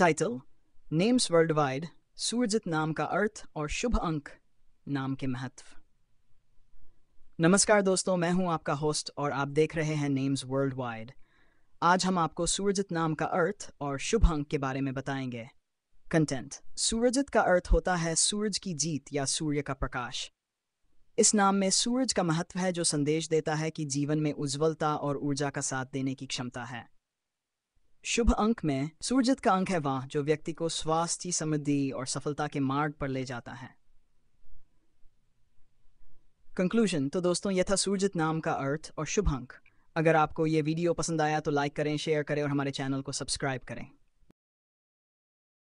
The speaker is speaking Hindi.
title names world wide Surjit नाम का अर्थ और शुभ अंक नाम के महत्व नमस्कार दोस्तों मैं हूं आपका होस्ट और आप देख रहे हैं नेम्स वर्ल्ड वाइड आज हम आपको सूरजित नाम का अर्थ और शुभ अंक के बारे में बताएंगे कंटेंट सूरजित का अर्थ होता है सूरज की जीत या सूर्य का प्रकाश इस नाम में सूरज का महत्व है जो संदेश देता है कि जीवन में उज्ज्वलता और ऊर्जा का साथ देने की क्षमता है शुभ अंक में सूरजित का अंक है वाह जो व्यक्ति को स्वास्थ्य समृद्धि और सफलता के मार्ग पर ले जाता है कंक्लूजन तो दोस्तों यह था सूरजित नाम का अर्थ और शुभ अंक अगर आपको ये वीडियो पसंद आया तो लाइक करें शेयर करें और हमारे चैनल को सब्सक्राइब करें